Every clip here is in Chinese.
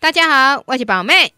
大家好，我是宝妹，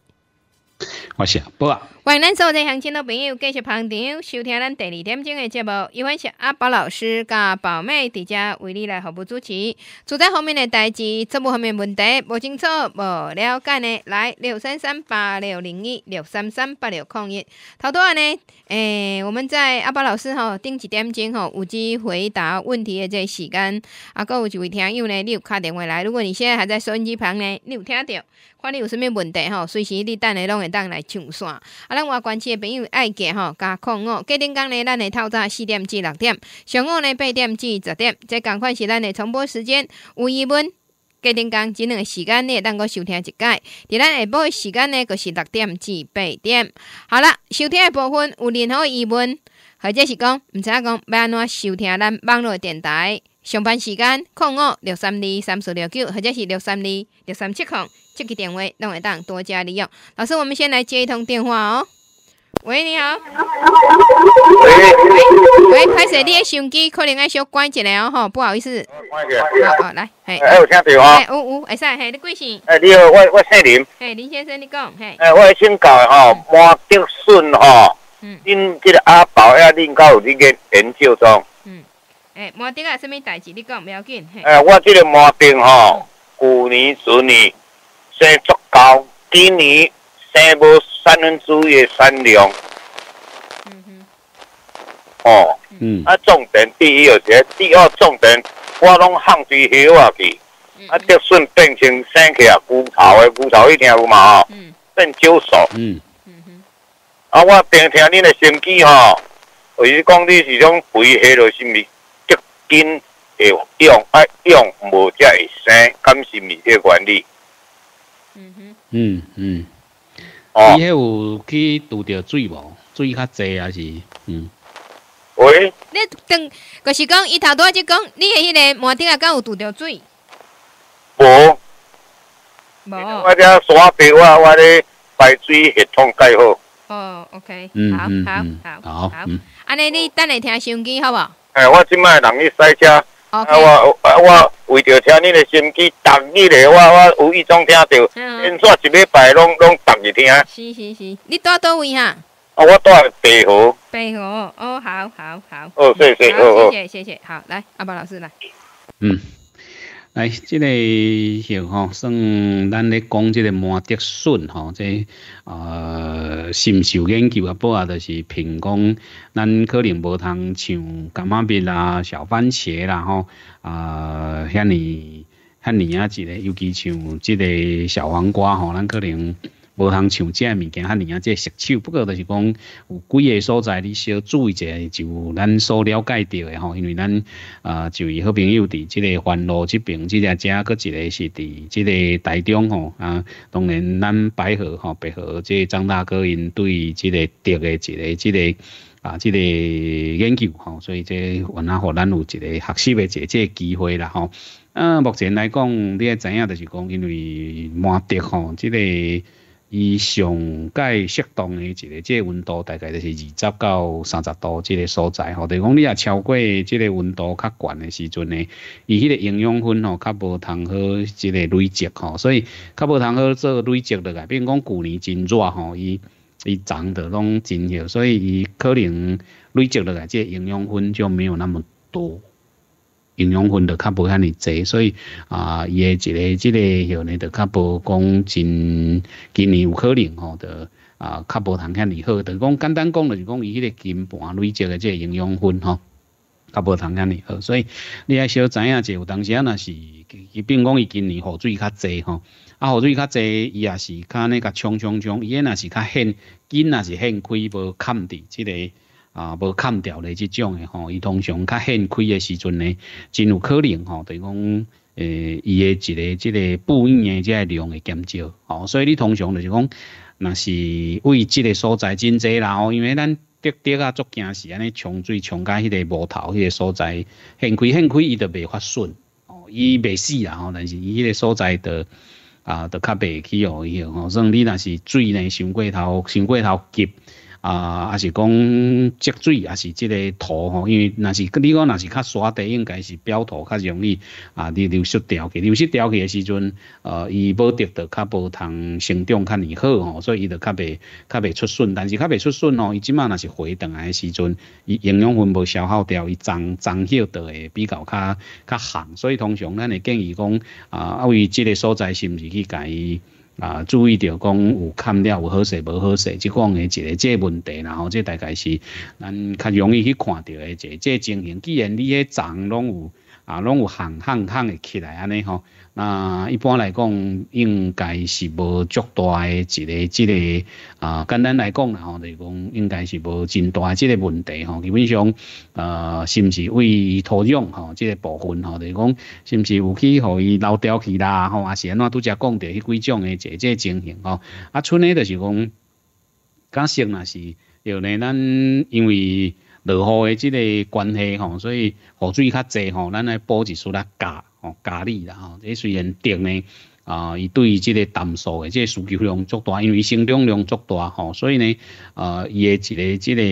我是波。欢迎咱所有在乡亲的朋友继续捧场收听咱第二点钟的节目，因为是阿宝老师加宝妹伫遮为你来服务主持。住在方面的志，这务方面问题不清楚、无了解呢，来六三三八六零一六三三八六空一。头多呢，诶，我们在阿宝老师吼，定一点钟吼，有机回答问题的这个时间。啊，哥有一位听友呢，你有敲电话来？如果你现在还在收音机旁呢，你有听到？看你有甚物问题吼，随时你等下拢会当来抢线。啊，咱话关注的朋友，爱记吼加空哦。家庭讲呢，咱的透早四点至六点，上午呢八点至十点，这赶快是咱的重播时间。有疑问，家庭讲两个时间咧，当我收听一届。伫咱下晡的时间呢，就是六点至八点。好啦，收听的部分有任何疑问，或者是讲毋知影讲，要安怎收听咱网络电台。上班时间空五六三二三四六九或者是六三二六三七空，这个电话让我当多加利用。老师，我们先来接一通电话哦。喂，你好。喂，喂，拍摄你的相机可能爱稍关一下哦，吼，不好意思。关一下。好好来。哎，还有听到哦。哎，有有，会使，嘿，你贵姓？哎，你好，我我姓林。哎，林先生，你讲。哎，我姓高的哦，马德顺哦。嗯。恁这个阿宝呀，恁搞有这个研究上？哎，毛病啊！什么代志？你讲不要紧。哎，我这个毛病吼，去年、子年生足高，今年生无三分之一的产量。嗯哼。哦。嗯。啊，重点第一有是，第二重点我拢放对喉下去，啊，就顺变成生起骨头的骨头你听有嘛，吼？嗯。变少数。嗯。嗯啊，我平听你的心机吼，我是讲你是种肥黑咯，是咪？紧会用啊用无则会生，甘是密切管理。嗯哼，嗯嗯。哦。你迄有去拄着水无？水较济还是？嗯。喂。你等，就是讲伊头仔就讲，你迄个莫顶啊，敢有拄着水。无。无。我遮沙贝我我咧排水系统盖好。哦，OK。嗯好，好，好，好。安尼，你等下听收音机，好不好？哎，我即卖人去塞车，啊我啊我为着听你的心机，弹你的我我无意中听到，因煞一礼拜拢拢弹一听。是是是，你住倒位哈？啊，我住白湖。白湖，哦，好好好。哦，谢谢，谢谢，谢谢。好，来，阿宝老师来。嗯。来，这个吼算咱咧讲这个摩德顺吼，这呃深受研究啊，不啊，就是凭讲咱可能无通像甘麦蜜啦、小番茄啦吼，呃，遐尼遐尼啊一个，尤其像这个小黄瓜吼，咱可能。无通像只物件较尔啊，即实手，不过就是讲有几个所在，你小注意一下，就咱所了解到个吼。因为咱呃，就伊好朋友伫即个环路即边，即只遮，佮一个是伫即个台中吼啊。当然，咱白合吼百合即个张大哥因对即个蝶个一个即个啊，即个研究吼，所以即也让咱有一个学习的一个机会啦吼。啊，目前来讲，你也知影就是讲，因为满蝶吼即个。伊上界适当的一个，即个温度大概就是二十到三十度，即个所在吼。就讲你若超过即个温度较悬的时阵呢，伊迄个营养分吼，较无通好即个累积吼，所以较无通好做累积落来。比如讲旧年真热吼，伊伊长得拢真热，所以伊可能累积落来，即个营养分就没有那么多。营养分就较无遐尼侪，所以啊，伊个一个即个吼，呢，就较无讲真今年有可能吼的啊，较无通遐尼好。就讲简单讲，就讲伊迄个金盘类即个即个营养分吼，较无通遐尼好。所以你爱小知影者，有当时啊，那是，伊并讲伊今年雨水较济吼，啊雨水较济，伊也是较呢个冲冲冲，伊迄个那是较现今那是现亏无砍的即个。啊，无砍掉咧，即种的吼，伊通常较现开的时阵呢，真有可能吼，等于讲，诶，伊的一个即个布引的即个量会减少，哦，所以你通常就是讲，那是位即个所在真济啦，哦，因为咱滴滴啊、作件是安尼冲水冲甲迄个无头迄个所在现开现开，伊就袂发顺，哦，伊袂死啦，吼，但是伊迄个所在的啊，就较袂起哦，伊哦，以你那是水呢伤过头，伤过头急。啊，还是讲积水，还是这个土吼？因为那是你讲那是较沙地，应该是表土较容易啊，你流失掉去，流失掉去的时阵，呃，伊无得到较无通生长较尼好吼，所以伊就较袂较袂出笋，但是较袂出笋哦，伊即马那是回荡来时阵，伊营养分无消耗掉，伊长长起的会比较较较行，所以通常咱会建议讲啊，为这个所在是唔是去改？啊，注意到讲有砍了，有好势无好势，即讲诶一个即个问题，然后即大概是咱较容易去看到诶一个即情形。既然你诶长拢有啊，拢有行行行诶起来，安尼吼。啊，一般来讲，应该是无足大诶一个、一个啊。简单来讲啦，就是讲应该是无真大，即个问题吼。基本上，呃，是毋是为土壤吼，即个部分吼，就是讲是毋是有去互伊老掉去啦吼，啊，安怎拄则讲着迄几种嘅即个情形吼。啊，剩诶就是讲，假设若是，因呢，咱因为落雨诶即个关系吼，所以雨水较侪吼，咱来补一丝仔加。哦，咖喱啦，吼，这虽然定呢，啊，伊对于这个淡素即这需求量足大，因为生长量足大，吼，所以呢，呃，伊诶一个，即个，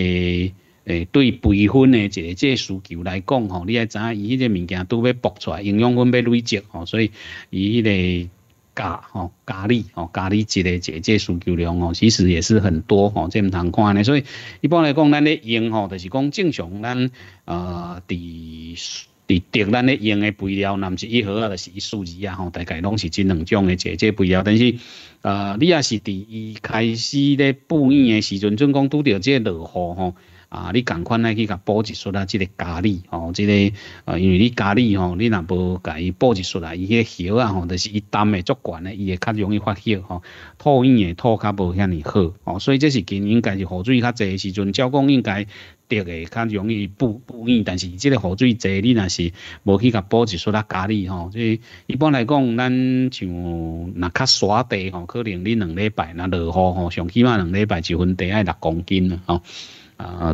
诶，对培分诶一个，即个需求来讲，吼，你也知，伊迄个物件都要爆出，来，营养分要累积，吼，所以伊迄、个。咖，吼，咖喱，吼，咖喱，一个，即个需求量，吼，其实也是很多，吼，这唔通看咧，所以一般来讲，咱咧用，吼，就是讲正常，咱，啊，伫。伫定咱咧用诶肥料，若毋是一盒啊，著是一束二啊，吼，大概拢是即两种诶，即即肥料。但是，呃，你啊是伫伊开始咧布秧诶时阵，阵讲拄着即落雨吼。啊！你共款来去甲补一束啊，即个咖喱吼，即个呃，因为你咖喱吼，你若无甲伊补一束啊，伊迄个叶啊吼，就是伊担的足悬的，伊会较容易发酵吼，吐硬诶吐较无遐尼好哦。所以这是今年家是雨水较济的时阵，照讲应该着的较容易不不叶，但是即个雨水济，你若是无去甲补一束啦，咖喱吼。即一般来讲，咱像若较沙地吼，可能你两礼拜若落雨吼，上起码两礼拜一分茶爱六公斤啊吼。啊，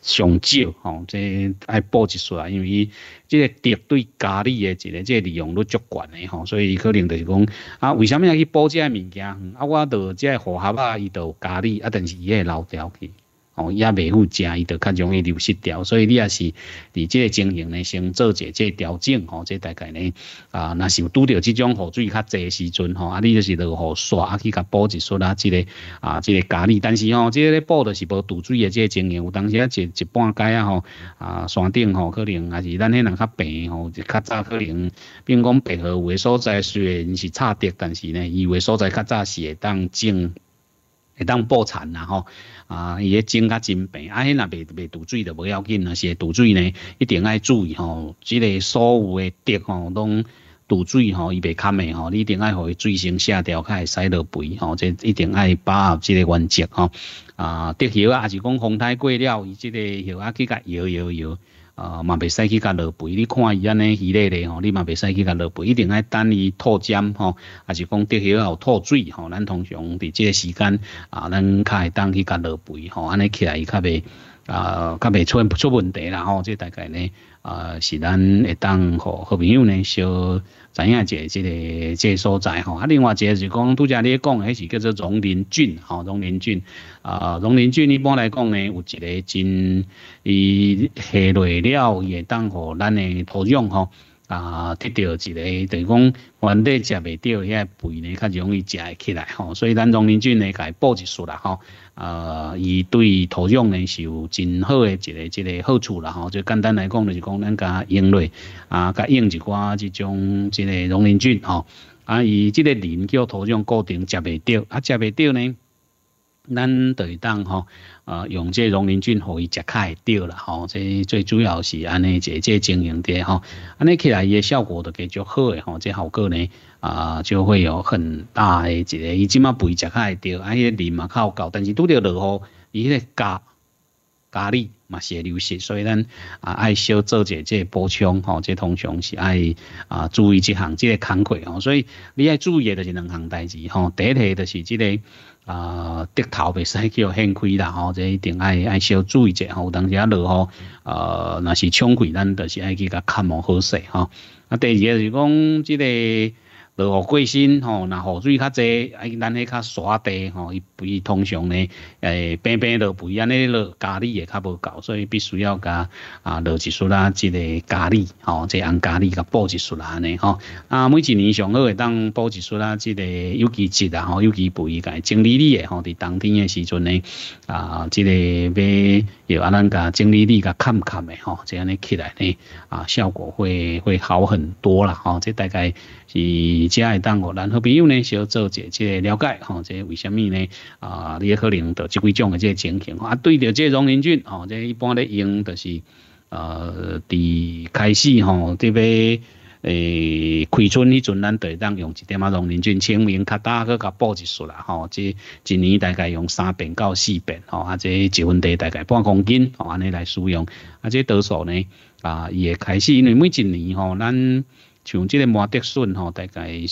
上少吼，即爱补一撮，因为伊即个敌对咖喱的一个即利用率足悬的吼，所以伊可能就是讲啊，为啥物要去补个物件？啊，我着个符合啊，伊着咖喱，啊，但是伊会漏掉去。哦，也袂赴食，伊就较容易流失掉，所以你也是，伫这个经营咧，先做一下个调整，吼，这大概咧，啊，那是有拄着这种雨水较侪时阵吼，啊，你就是落雨刷，啊，去甲补一束啊，这个，啊，这个咖喱。但是吼，这个咧补的是无堵水的这个经营，有当时啊，一一半间啊吼，啊，山顶吼，可能还是咱迄人较平吼，就较早可能，并讲白河有诶所在水是差滴，但是呢，伊有诶所在较早是会当种。会当破产啦吼，啊，伊个种较真平，啊，迄若未未堵水就无要紧若是堵水呢，一定爱注意吼，即个所有诶竹吼拢堵水吼，伊袂堪的吼，你一定爱互伊水先下调，较会使落肥吼，即一定爱把握即个原则吼，啊，竹摇啊，是讲风太过了，伊即个摇啊，去甲摇摇摇。啊，嘛袂使去甲落肥，你看伊安尼鱼咧咧吼，你嘛袂使去甲落肥，一定爱等伊吐尖吼，还是讲得许有吐水吼，咱通常伫即个时间啊，咱较会当去甲落肥吼，安尼起来伊较袂。啊，较未出出问题啦吼！即大概呢，啊，是咱会当互好朋友呢，小知影一个即个这所在吼。啊，另外一个就讲，拄则你讲，迄是叫做荣林菌吼，农林菌啊，农林菌一般来讲呢，有一个真，伊下落了，伊会当互咱的土壤吼啊，得到一个，就是讲，原底食袂到遐肥呢，较容易食会起来吼。所以咱农林菌呢，该补一束啦吼。呃，伊对土壤呢是有真好诶一个一个好处啦吼。最简单来讲就是讲咱甲用咧啊，甲用一寡即种一个农林菌吼。啊，伊即个林叫土壤固定食袂着啊，食袂着呢，咱会当吼，呃，用这农林菌可以食开会着啦吼。这最主要是安尼，即个经营啲吼，安尼起来伊诶效果着加足好诶吼，即效果呢。啊，就会有很大的一个，伊即马肥食较会着，啊，迄个淋嘛较有够，但是拄着落雨，伊迄个胶，胶里嘛是会流失，所以咱啊爱少做者即个充吼，即通常是爱啊注意即项即个工课吼，所以你爱注意着是两项代志吼，第一个就是即个啊，滴头袂使叫掀开啦吼，即一定爱爱小注意者吼，有当时啊落雨，呃，若是冲亏咱就是爱去甲看望好势吼，啊，第二个是讲即个。落雨过身吼，那雨水较侪，啊，咱迄较沙地吼，伊伊通常呢。诶，平平落肥，安尼落咖喱也较无够，所以必须要加啊，落一束啦，即个咖喱，吼，再用咖喱甲补一束啦尼吼。啊，每一年上好会当补一束啦，即个有季节啊，吼，有季肥甲整理诶吼，伫冬天诶时阵呢，啊，即个要要安尼甲整理理甲砍砍诶，吼，即安尼起来呢，啊，效果会会好很多啦，吼。即大概是遮会当我，然好朋友呢，小做者即个了解，吼，即为虾米呢？啊，你也可能得。几种诶，即个情形啊，对着即个龙鳞菌哦，即一般咧用，就是呃，伫开始吼，这要诶开春迄阵，咱就会当用一点啊龙林菌，清明较大，个甲报一束啦吼。即一年大概用三遍到四遍吼，啊，即一分地大概半公斤吼安尼来使用，啊，即多数呢啊，伊会开始因为每一年吼咱。像即个马的顺吼，大概一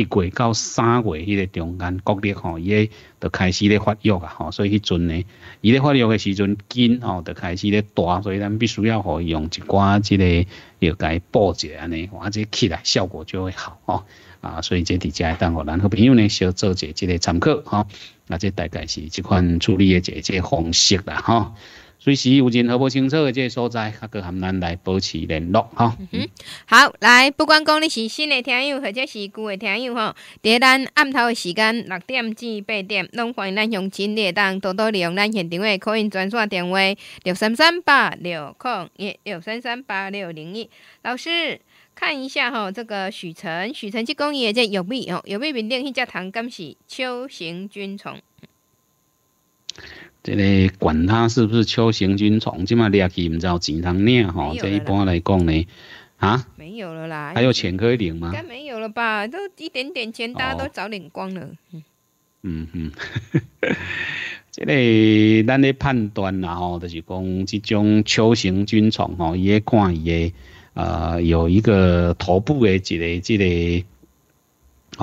月到三月迄个中间国力吼，伊咧就开始咧发育啊吼，所以迄阵呢，伊咧发育诶时阵紧吼，就开始咧大，所以咱必须要吼用一寡即个要给它包住安尼，或者起来效果就会好哦。啊，所以即伫遮当，互咱好朋友呢，小做一即个参考吼，那即大概是即款处理的即个方式啦吼。随时有任何不清楚的这个所在，可跟含咱来保持联络哈。好，来，不管讲你是新的听友或者是旧的听友吼，伫咱暗头的时间六点至八点，拢欢迎咱用前列人多多利用咱现场的语音专线电话六三三八六零一六三三八六零一。老师看一下哈，这个许晨，许成，去公蚁这有没？有没缅甸迄只糖？甘是秋行军虫？这个管它是不是丘形军虫，起码抓去唔就钱能领吼。这一般来讲呢，啊，没有了啦，还有钱可以领吗？应该没有了吧，都一点点钱，大家都早领光了。嗯嗯，这个咱的判断然后就是讲，这种丘形军虫吼，也看伊的呃有一个头部的一个这个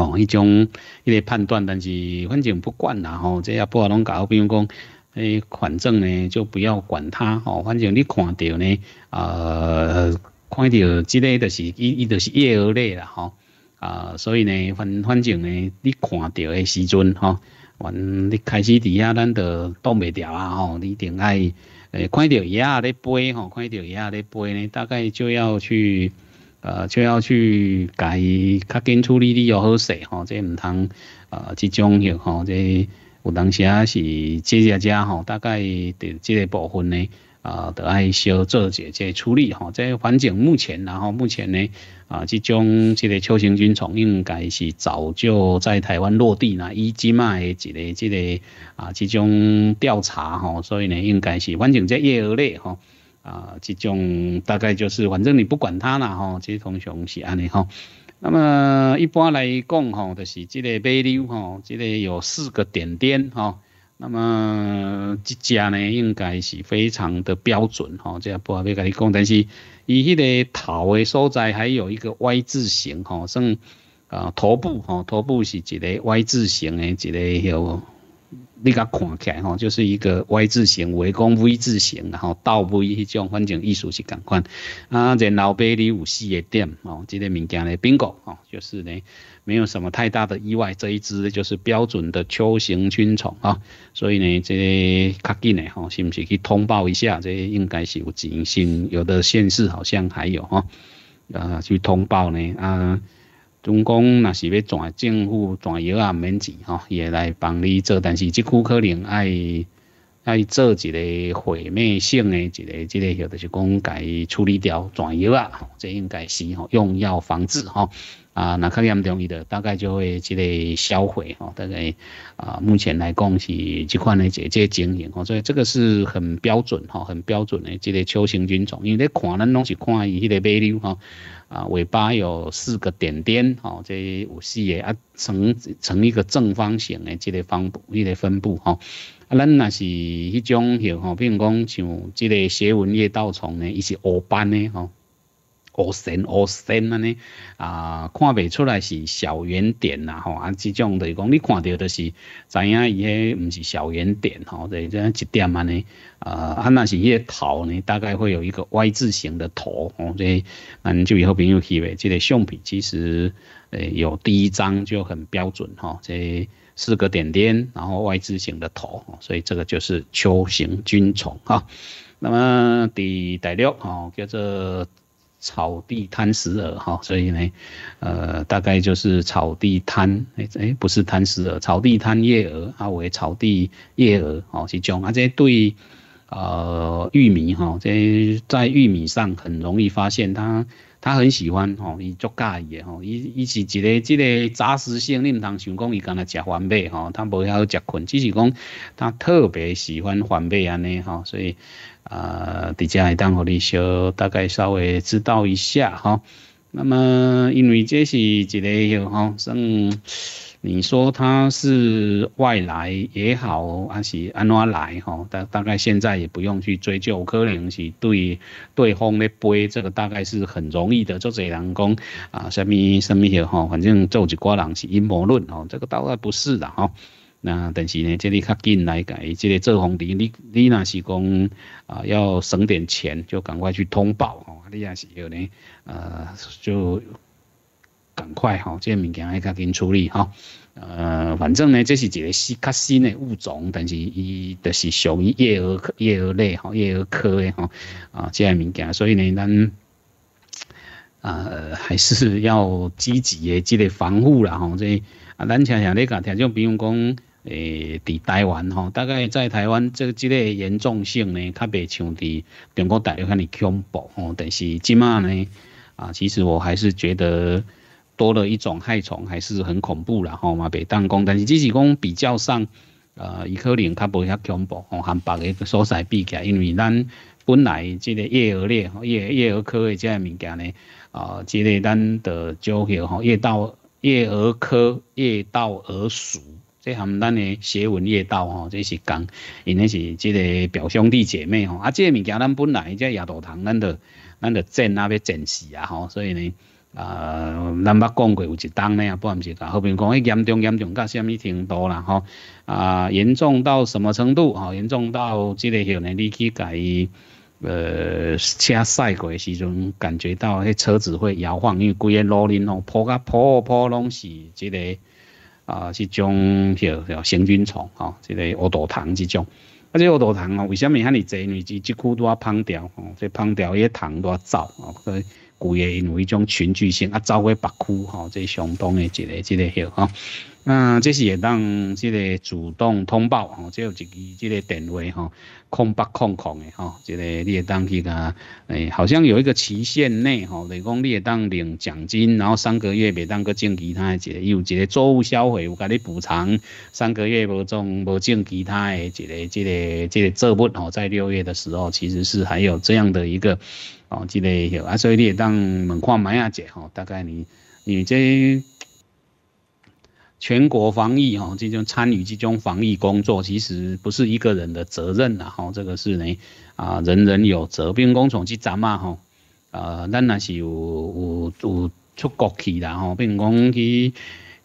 哦，一种一个判断，但是反正不管啦吼，这也不好弄搞，比如讲。诶，反正呢就不要管它吼，反正你看到呢，啊，看到即类就是伊伊就是叶儿类啦吼，啊，所以呢反反正呢，你看到诶时阵吼，完你开始底下咱就挡袂住啊吼，你一定爱诶看到一下咧飞吼，看到一下咧飞呢，大概就要去，呃，就要去改，较紧处理你要好势吼，即唔通，呃，即种吼吼即。有当时啊是这只只吼，大概伫这个部分呢，啊，得爱小做一下这处理吼。这反正目前然后目前呢，啊，这种这个丘行军虫应该是早就在台湾落地啦，一经卖的这个这个啊，这种调查吼，所以呢，应该是反正在叶蛾类吼，啊，这种大概就是反正你不管它啦吼，这通常是安尼吼。那么一般来讲吼，就是这个尾流吼，这个有四个点点吼。那么这只呢，应该是非常的标准哈，这也不好俾甲你讲。但是伊迄个头的所在还有一个 Y 字形哈，算啊头部哈，头部是一个 Y 字形的一个。你甲看起来吼，就是一个 Y 字形，围攻 V 字形，然后倒 V 迄种，反正艺术是同款。啊，然老背里有四个点，哦，即个物件咧，bingo 哦，就是呢，没有什么太大的意外。这一只就是标准的丘形菌虫啊，所以呢，这个较紧嘞吼，是毋是去通报一下？这应该是有警讯，有的县市好像还有哈，啊，去通报呢啊。总共那是要全政府全药也免钱吼，也来帮你做，但是即久可能爱。啊，伊做一个毁灭性诶一个，即个许就是讲，甲伊处理掉转移啊，即应该是吼用药防治吼。啊，那较严重伊的大概就会即个销毁吼。大概啊，目前来讲是即款诶，即即情形吼，所以这个是很标准吼，很标准诶，即个球形菌种。因为咧看咱拢是看伊迄个尾流吼，啊，尾巴有四个点点吼，即有四个啊，成成一个正方形诶，这个分布，伊个分布吼。啊，咱那是迄种吼，比如讲像即个斜纹叶盗虫呢，伊是乌斑呢吼，乌线、乌线安尼啊，看袂出来是小圆点呐吼，啊，即种就是讲你看到就是知影伊迄毋是小圆点吼，就是讲一点安尼啊，啊，那是迄个头呢，大概会有一个 Y 字形的头，这俺就以后朋友去呗，即个橡皮其实诶有第一张就很标准吼，这。四个点点，然后 Y 字型的头，所以这个就是球形菌虫哈。那么第第六哈叫做草地贪食蛾哈，所以呢，呃，大概就是草地贪诶，不是贪食蛾，草地贪叶蛾啊，为草地叶蛾哦，是种，啊这对呃玉米哈，这在玉米上很容易发现它。他很喜欢吼，伊足介意嘅吼，伊伊是一个即个扎实性，你唔通想讲伊干呐食番麦吼，他无晓食困，只是讲他特别喜欢番麦安尼吼，所以啊，伫遮会当互利小，大概稍微知道一下吼。那么因为这是一个吼算。你说他是外来也好，还是安怎来吼？大大概现在也不用去追究，可能是对对方的背这个大概是很容易的。就这人讲啊，什么什么的吼，反正做一个人是阴谋论吼，这个倒概不是的吼。那但是呢，这里较近来改，这里做红帝，你你那是讲啊，要省点钱就赶快去通报哦。你也是有呢，呃，就。赶快哈，即个物件要赶紧处理哈。呃，反正呢，这是一个新较新的物种，但是伊就是属于叶蛾叶蛾类哈，叶蛾科的哈啊，即个物件，所以呢，咱呃还是要积极的即个防护啦吼。即啊，咱像像咧讲，听讲，比如讲诶，伫台湾吼，大概在台湾这即个严重性呢，较袂像伫中国大陆遐尼恐怖吼。但是即卖呢啊，其实我还是觉得。多了一种害虫，还是很恐怖啦吼嘛，白当工。但是只是讲比较上，呃，伊可能较无遐恐怖吼，含别个所在比较。因为咱本来即个叶蛾类、叶叶蛾科的即个物件呢，呃，即个咱得招号吼，叶道叶蛾科叶道蛾属，即含咱的斜纹叶道吼，即是讲，因那是即个表兄弟姐妹吼。啊，即个物件咱本来即亚大虫，咱就咱就真啊要重死啊吼，所以呢。啊，咱捌讲过有一冬咧，不，唔是讲，后面讲，迄严重严重到什么程度啦？吼，啊，严重到什么程度？吼，严重到这个许呢，你去甲伊呃，车驶过时阵，感觉到迄车子会摇晃，因为规个路面吼，坡甲坡坡拢是这个啊，是种许许行军床吼，这个耳朵糖这种。啊，这耳朵糖吼，为什么遐尔济？因为即即久都要烹调，吼，这烹调伊个糖都要走，吼。贵个因为一种群聚性啊，走个百区吼，这相当的一个、一个好吼那这是也当这个主动通报吼，这有一个这个电话吼，空不空空的吼，这个你会当去个诶，好像有一个期限内吼，你讲你会当领奖金，然后三个月袂当个种其他的一个，有一个作物销毁有给你补偿，三个月无种无种其他的一个、这个、这个作物吼，在六月的时候其实是还有这样的一个。哦，之类，吼啊，所以你也当问看买下者吼，大概你，你这全国防疫吼，这种参与这种防疫工作，其实不是一个人的责任啦吼，这个是呢啊，人人有责，并工从即站嘛吼啊，咱那是有有有出国去啦吼，并工去。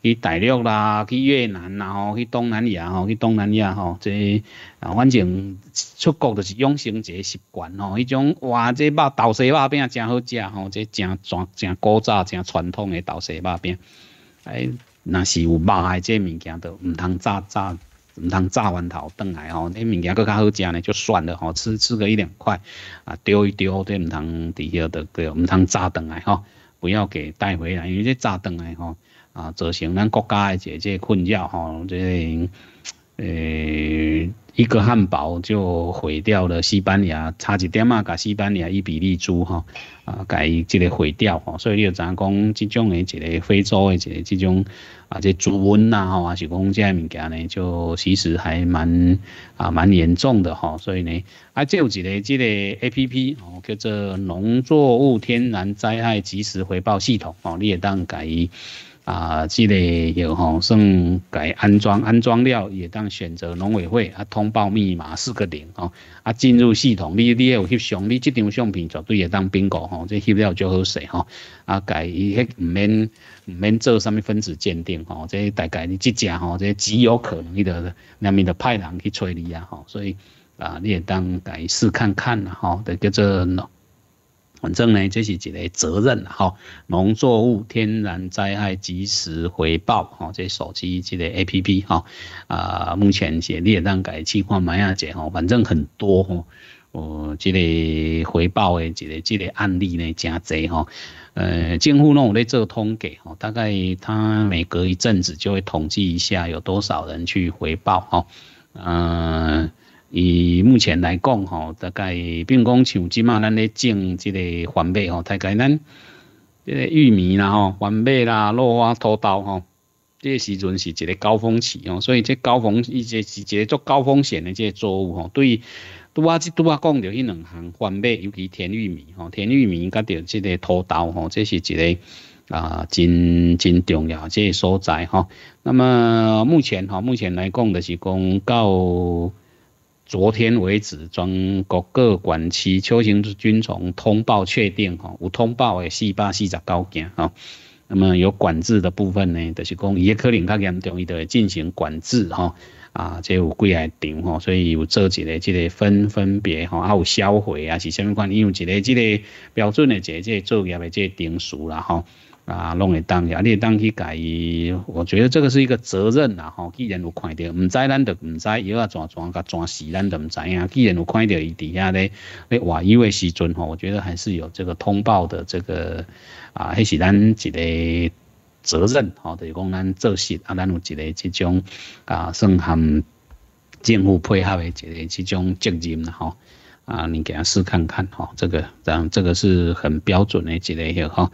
去大陆啦，去越南，啦，吼，去东南亚，吼，去东南亚，吼，即，啊，反正出国就是养成一个习惯，吼，迄种，哇，这肉豆沙肉饼真好食，吼，这真传，真古早，真传统的豆沙肉饼，哎，若是有肉的这物件，就唔通炸炸，唔通炸完头转来，吼，那物件佫较好食呢，就算了，吼，吃吃个一两块，啊，丢一丢，这唔通伫遐，对不对？唔通炸转来，吼，不要给带回来，因为炸转来，吼。啊，造成咱国家诶一个困扰吼，即个诶一个汉堡就毁掉了西班牙，差一点啊，甲西班牙一比利猪吼啊，甲伊即个毁掉吼。所以你就知影讲，即种诶一个非洲诶一个即种啊，即猪瘟呐吼，还是讲即个物件呢，就其实还蛮啊蛮严重。的吼，所以呢，啊，即有一个即个 A P P 哦，叫做农作物天然灾害及时回报系统哦，你也当甲伊。啊，即个有吼，算改安装，安装料也当选择农委会啊，通报密码四个零哦，啊，进入系统，你你也有翕相，你这张相片绝对也当冰过吼，这翕了就好势吼，啊，改伊迄唔免唔免做啥物分子鉴定吼，这大概你即只吼，这极有可能伊的，难免的派人去催你啊，吼，所以啊，你也当改试看看啦，吼，就叫做反正呢，这是一个责任哈。农作物天然灾害及时回报哈，这手机这个 A P P 哈啊，目前是你也让家去看买下者哈。反正很多哈，哦，这个回报的这个这个案例呢，真多哈。呃，监护那我在做通给哈，大概他每隔一阵子就会统计一下有多少人去回报哈，嗯。以目前来讲吼，大概，比如讲像即马咱咧种即个番麦吼，大概咱即个玉米啦吼、番麦啦、落啊土豆吼，即个时阵是一个高峰期吼，所以即高峰伊即，是一个做高风险的即个作物吼，对，拄啊，即拄啊，讲着迄两项番麦，尤其甜玉米吼，甜玉米甲着即个土豆吼，这是一个啊，真真重要即个所在吼。那么目前吼，目前来讲着是讲到。昨天为止，全国各管区邱行是均从通报确定哈，有通报的四百四十九件哈。那么有管制的部分呢，就是讲伊可能较严重，伊就会进行管制哈。啊，即有几个场吼，所以有做一个即个分分别哈，还有销毁啊是什关款，用一个即个标准的即个作业的即个定数啦哈。啊，拢会当呀！你当去改伊我觉得这个是一个责任啦吼。既然有看到，唔知咱就唔知，以要怎怎甲怎死咱就唔知影。既然有看到伊底下咧，咧哇，因为时阵吼，我觉得还是有这个通报的这个啊，迄是咱一个责任吼，就是讲咱做事啊，咱有一个这种啊，算含政府配合的一个这种责任啦吼。啊，你给他试看看吼，这个，咱这个是很标准的一个个吼。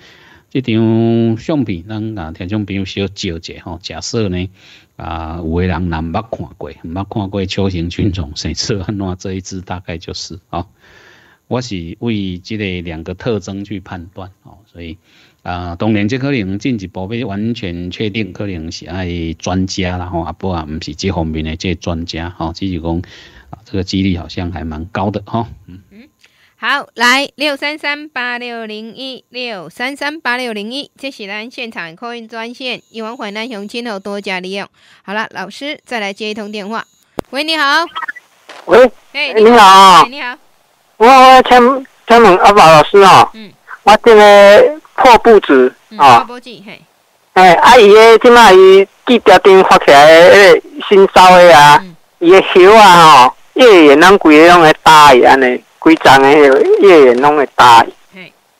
这张相片，咱啊，听众朋友小照一下吼。假设呢，啊，有诶人难捌看过，毋捌看过球形群虫，所以安怎这一只大概就是哦。我是为即个两个特征去判断哦，所以啊，当然，即可能进一步要完全确定，可能是爱专家啦吼。啊不啊，毋是即方面诶，即专家吼，只是讲啊，这个几率好像还蛮高的哈。嗯。好，来六三三八六零一六三三八六零一，这是咱现场客运专线，希望惠安乡亲多多加利用。好了，老师再来接一通电话。喂，你好。喂，哎，你好。你好。我请请问阿宝老师啊。嗯。我这个破布纸啊。破布纸，嘿。哎，阿姨个即卖伊第一灯发起来诶，新烧的啊，伊个叶啊吼，一叶拢贵，用来搭去安尼。规的迄个拢会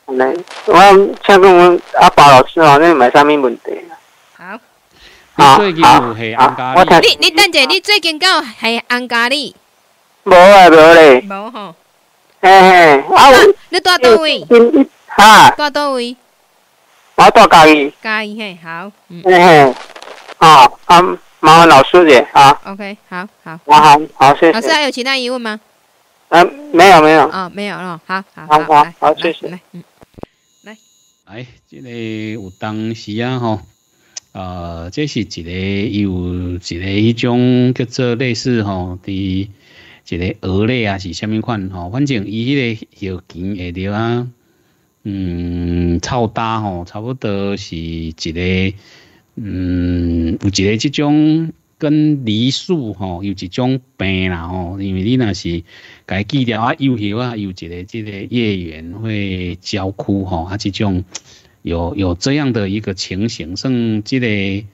我请问阮阿爸老师，买啥物问题啊？好。你你你最近系安无啊，无咧。无吼。嘿嘿。啊。你住位？哈。住位。我住嘉义。嘉义嘿好。嘿嘿。麻烦老师姐啊。OK，好好。我好好谢谢。老师还有其他疑问吗？啊，没有没有啊，没有咯，好好好，好谢谢，来，来，哎，这个有当时啊吼，呃，这是一个有一个迄种叫做类似吼的，一个鹅类啊是什物款吼，反正伊迄个药紧会短啊，嗯，超大吼，差不多是一个，嗯，有一个这种。跟梨树吼有一种病啦吼，因为你那是，家记条啊，幼苗啊，有一个这个叶缘会焦枯吼，啊这种有有这样的一个情形，像这个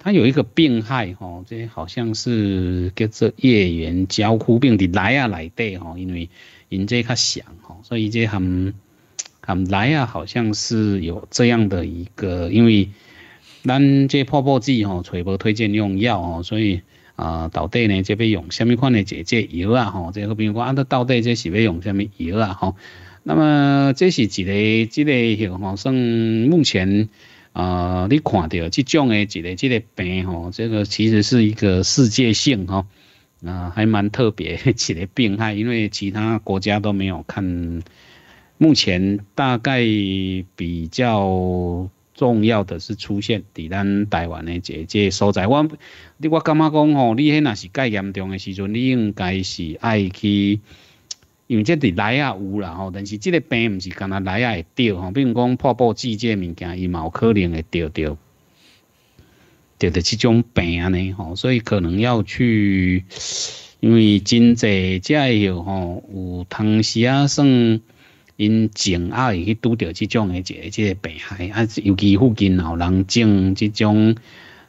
它有一个病害吼，这好像是叫做叶缘焦枯病，的来啊来得吼，因为因这较强吼，所以这含含来啊好像是有这样的一个，因为。咱这泡泡剂吼，全部推荐用药吼，所以啊，到底呢，这要用什么款的这剂药啊？吼，这好比讲，啊，到底这是要用什么药啊？吼，那么这是一个，这个吼，算目前啊，你看到这种的，一个这个病吼，这个其实是一个世界性吼，啊，还蛮特别一个病害，因为其他国家都没有看，目前大概比较。重要的是出现伫咱台湾的一、这个所在。我，你我感觉讲吼，你迄那是介严重的时阵，你应该是爱去，因为即伫来啊有啦吼，但是即个病唔是干呐来啊会掉吼，比如讲瀑布季即物件，伊嘛有可能会掉掉，掉着即种病呢吼，所以可能要去，因为真济即有吼，有通时啊算。因种也去拄着这种诶一个即个病害，啊，尤其附近老人种即种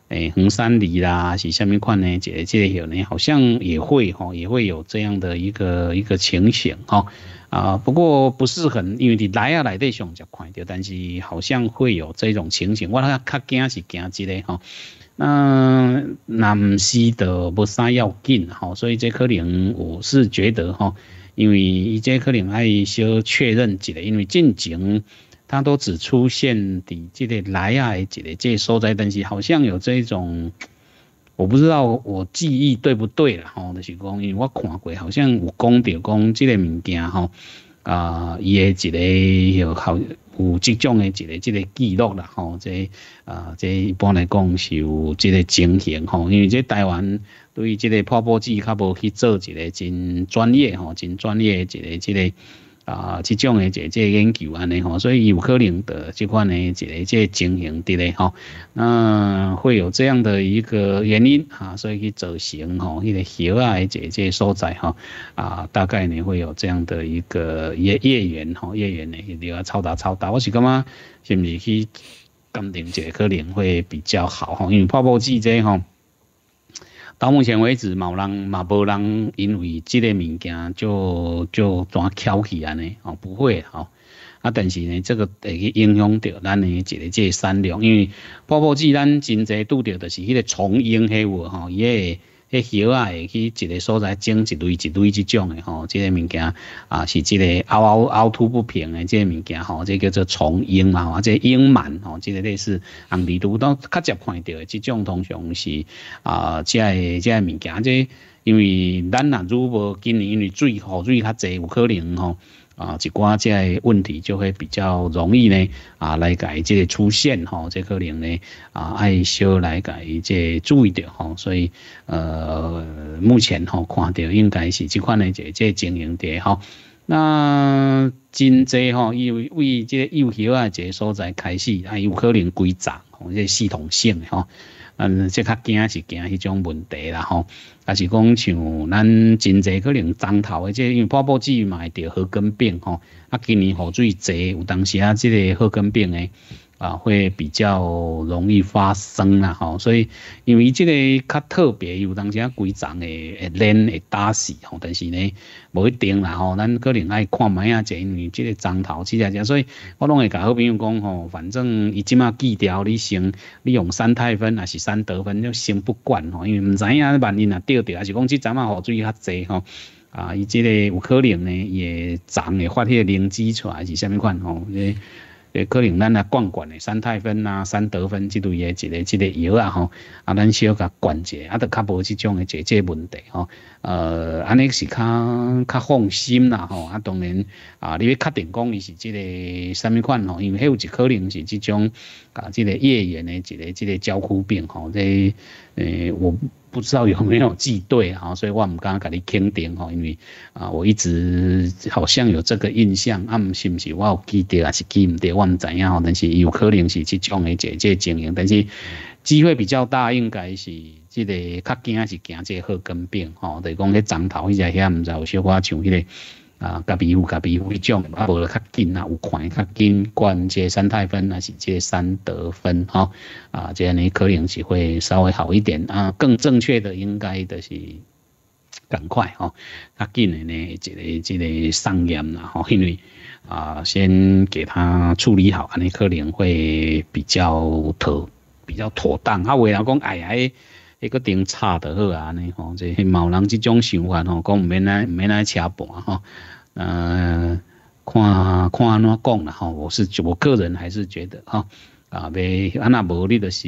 诶红山梨啦，是虾米款呢？即即有呢，好像也会吼，也会有这样的一个一个情形哈。啊，不过不是很，因为你来啊来得上较快着，但是好像会有这种情形，我较惊是惊这个哈。那南西的不啥要紧哈，所以即可能我是觉得哈。因为伊即可能爱小确认一下，因为进前它都只出现伫这个来啊的这个，即所在东西好像有这种，我不知道我记忆对不对啦吼，就是讲因为我看过好像有讲到讲这个物件吼，啊伊的一个有有这种的一个这个记录啦吼，即啊即一般来讲是有这个情形吼，因为这台湾。对这个泡泡机较无去做一个真专业吼，真专业一个这个啊，这种诶一个研究安尼吼，所以有可能的即款诶一个即经营伫咧吼，那会有这样的一个原因啊，所以去走形吼，迄个小啊诶，即个所在吼啊，大概呢会有这样的一个业业缘吼，业缘呢会个超大超大，我是感觉是毋是去鉴定即可能会比较好吼，因为泡泡机即吼。到目前为止，冇人、冇无人因为即个物件就就怎翘起来呢？哦，不会哦。啊，但是呢，这个会去影响到咱呢一个个善良，因为瀑布自咱真侪拄着，就是迄个虫、阴黑物吼，伊个。迄丘啊，会去一个所在种一类一类这种的吼，这个物件啊，是这个凹凹凹凸不平的这个物件吼，这叫做虫蝇嘛，或者蝇螨吼，这个类似，红地图都较常看到的这种通常是啊，即个即个物件，即因为咱若如果今年因为水雨水较侪，有可能吼。啊，一寡个问题就会比较容易呢，啊，来即这出现哈，这可能呢，啊，爱少来改这注意着哈，所以呃，目前哈看到应该是这款呢，即个这经营的哈，那真济哈，因为为这幼园啊这所在开始，还有可能规长，这系统性的哈。嗯，即较惊是惊迄种问题啦吼，啊是讲像咱真侪可能长头的，即因为瀑布季嘛会着河根病吼，啊今年雨水侪，有当时啊即个河根病诶。啊，会比较容易发生啦，吼，所以因为伊这个较特别，有当时啊规丛诶，诶，根会打死吼，但是呢，无一定啦吼，咱可能爱看卖啊，者，因为这个桩头之类者，所以我拢会甲好朋友讲吼，反正伊即卖记掉你先，你用三泰分还是三得分，要先不管吼，因为唔知影万一啊钓钓，也是讲即阵啊雨水较侪吼，啊，伊即个有可能呢，也桩会发迄个灵脂出来是虾米款吼。诶，可能咱啊灌灌诶，三泰芬啊、三德分之类诶一个、一个药啊吼，啊，咱小甲灌一下，啊，都较无即种诶解决问题吼。呃，安尼是较较放心啦吼。啊，当然，啊，你要确定讲伊是即个啥物款吼，因为迄有一可能是即种啊，即个叶缘诶一个、一个焦枯病吼。这诶，我。不知道有没有记对哈，所以我唔敢甲你肯定吼，因为啊，我一直好像有这个印象，啊，是毋是，我有记得还是记唔得，我们怎样吼？但是有可能是这种的这这情形，但是机会比较大，应该是这个较惊是惊这贺根病吼，就是讲迄长头迄只遐唔知有小可像迄个。啊，甲皮肤甲皮肤迄种，啊，无较紧啊，有看较紧，关个三泰分还是即个三得分吼，啊，这安尼可能是会稍微好一点啊，更正确的应该就是赶快吼，较紧的呢，一个一个上验啦吼，因为啊，先给他处理好，安尼可能会比较妥比较妥当，啊，为了讲哎呀。一个顶差的好啊，安尼吼，即毛人这种想法吼，讲唔免来，唔免来吃盘吼，呃，看看哪讲啦吼，我是我个人还是觉得哈，啊，要安那无你就是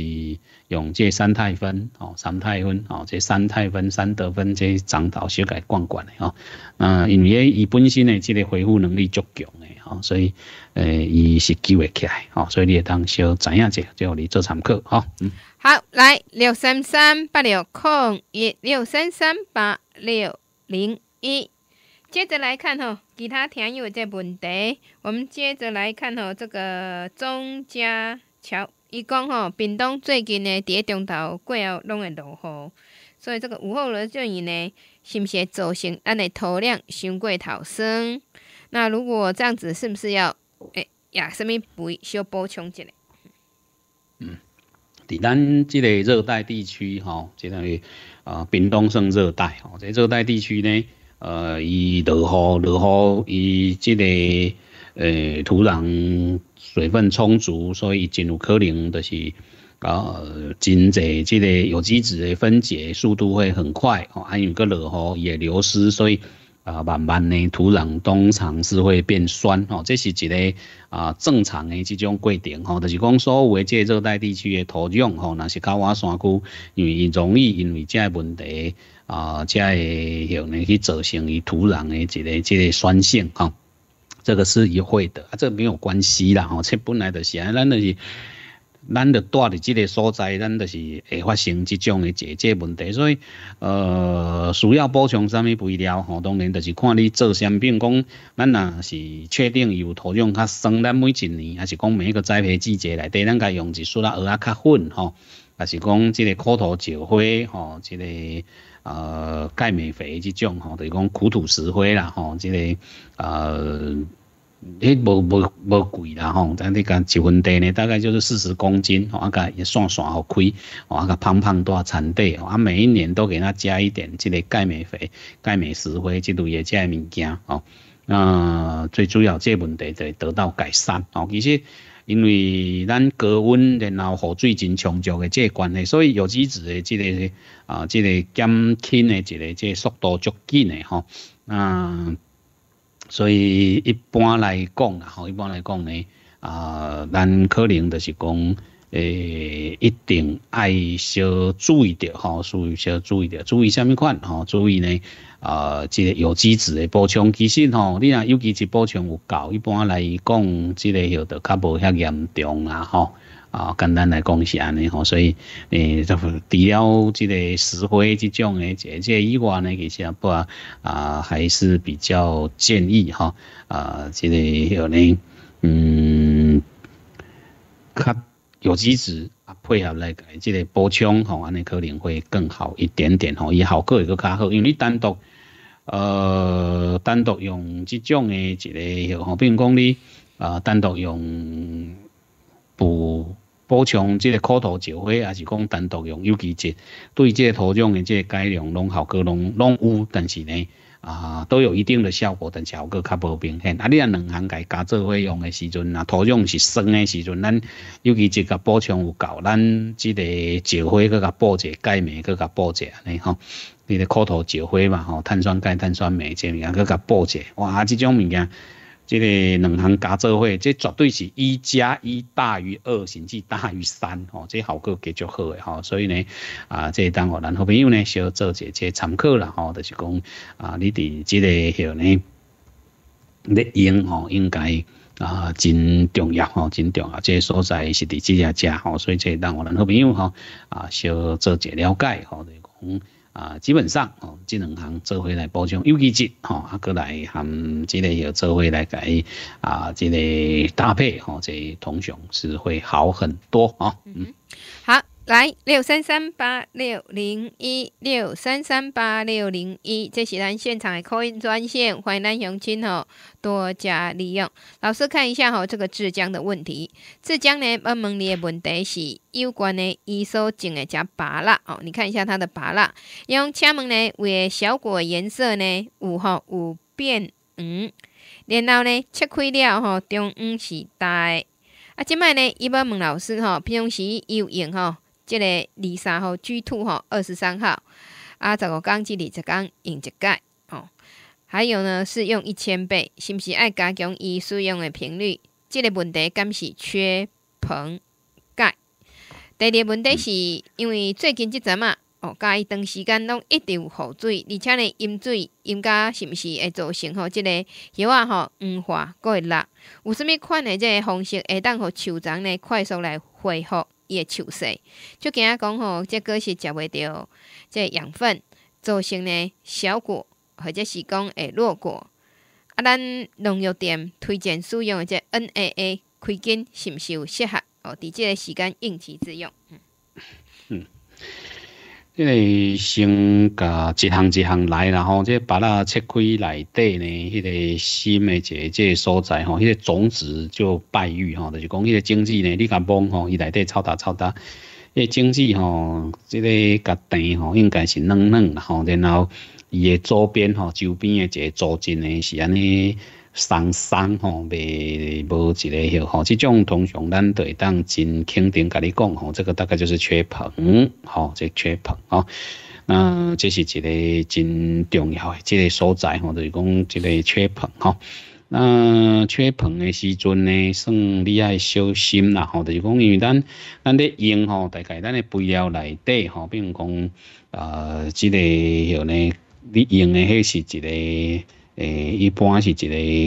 用这三肽分吼，三肽分吼，这三肽分三德分这长头小家管管的吼，嗯，因为伊本身的这个恢复能力足强的。好，所以，诶，伊是救会起来，好，所以你也当小知影者，叫你做参考，哈。嗯，好，来六三三八六空一六三三八六零一，接着来看哈，其他听友这问题，我们接着来看哈，这个钟家桥，伊讲吼，屏东最近呢，伫中头过后拢会落雨，所以这个午后落阵雨呢，是毋是造成咱的土壤伤过头酸？那如果这样子，是不是要诶呀什么补修补充进来？嗯，在咱这个热带地区哈，等于啊，冰冻性热带哦，在热带地区呢，呃，伊落雨，落雨，伊这个呃，土壤水分充足，所以真有可能就是啊，真济这个有机质的分解速度会很快哦，还有个落雨也流失，所以。啊，慢慢呢，土壤通常是会变酸吼，这是一个啊正常的这种规定吼，就是讲所谓这热带地区的土壤吼，那是高洼山区，因为容易因为这问题啊，才会有能去造成于土壤的这个这个酸性哈，这个是一会的啊，这没有关系啦吼，这本来的，是啊，咱就是。咱要住伫即个所在，咱就是会发生即种的解解问题，所以呃需要补充啥物肥料吼，当然就是看你做啥品讲，咱若是确定有土壤较酸，咱每一年还是讲每一个栽培季节内底，咱家用一树仔蚵仔较粉吼，还是讲即个苦土石灰吼，即个呃钙镁肥即种吼，就是讲苦土石灰啦吼，即个呃。迄无无无贵啦吼，咱这个一亩地呢，大概就是四十公斤，我伊线线好开，我个胖胖多产地，啊每一年都给他加一点这个钙镁肥、钙镁石灰，这个即个物件哦。那最主要这问题得得到改善哦。其实因为咱高温，然后雨水真充足的这关系，所以有机质的这个啊，这个减轻的这个这速度足紧的吼，啊。所以一般来讲啊，吼，一般来讲呢，啊，咱可能就是讲，诶，一定爱小注意着，吼，所以小注意着，注意虾米款，吼，注意呢，啊，即个有机质的补充，其实吼，你若有机质补充有够，一般来讲，即个许就较无遐严重啦，吼。啊、哦，简单来讲是安尼吼，所以诶，除、了即个石灰即种诶，即即以外呢，其实啊，不啊啊，还是比较建议吼，啊，即、這个有呢，嗯，较有机质啊，配合来个即个补充吼，安、尼可能会更好一点点吼，伊、哦、效果会搁较好，因为你单独呃单独用即种诶一个吼，比如讲你啊、单独用。补补充即个苦土石灰，还是讲单独用，尤其质，对即个土壤诶即个改良，拢效果拢拢有，但是呢，啊，都有一定的效果，但是效果较无明显。啊，你若两行家加做伙用诶时阵，啊，土壤是酸诶时阵，咱尤其质甲补充有够，咱即个石灰佮补者钙镁佮补者，你吼，你的苦土石灰嘛吼，碳酸钙、碳酸镁即样佮补者，哇，即种物件。呢个两行加做伙，这绝对是一加一大于二，甚至大于三，吼，这效果比较好诶吼。所以呢，啊，这当我们好朋友呢，小做一下这参考啦，吼，就是讲啊，你伫即个吼呢，你用哦应该啊真重要吼，真重要，这所在是伫即只家，吼，所以这当我们好朋友吼，啊，小做一下了解，吼，就是讲。啊，基本上哦，这两行做回来补充有机质哈，啊，过来含这类有做回来改啊，这类搭配哦，这同雄是会好很多啊。嗯。来六三三八六零一六三三八六零一，这是咱现场的扣音专线，欢迎南雄亲哦，多加利用。老师看一下哈，这个浙江的问题，浙江呢问问你的问题是有关的，伊所种的只拔蜡哦，你看一下它的拔蜡，用切门呢为小果颜色呢五吼五变黄，然后呢切开了哈，中央是大个，啊，即摆呢伊要问老师吼，平常时有用吼。即个二三号 g two 吼，二十三号啊，十五天筋二十天用一钙吼，还有呢是用一千倍，是毋是爱加强伊使用的频率？即个问题敢是缺硼钙？第二个问题是，因为最近即阵啊，哦，介一段时间拢一直有雨水，而且呢淹水淹甲是毋是会造成吼即个叶啊吼黄化个会落？有甚物款的即个方式会当互树丛呢快速来恢复？诶手势，就惊讲吼，这果是食袂着，这养分，造成呢小果，或者是讲会落果。啊，咱农药店推荐使用这 NAA，开根是毋是有适合？哦，伫即个时间应急之用。因为先，甲一项一项来，然后即个把它切开内底呢，迄个心诶一个个所在吼，迄个种子就败育吼，就是讲迄个种子呢，你甲摸吼，伊内底超大超大，迄个种子吼，即个甲地吼，应该是软软吼，然后伊诶周边吼，周边诶一个组织呢是安尼。生散吼，未无一个许吼，即种通常咱着会当真肯定甲你讲吼，这个大概就是缺硼吼，即缺硼吼。那这是一个真重要诶，即个所在吼，就是讲即个缺硼吼。那缺硼诶时阵呢，算你爱小心啦吼，就是讲因为咱咱咧用吼，大概咱的肥料内底吼，比如讲呃，即个许呢，你用的迄是一个。诶，一般是一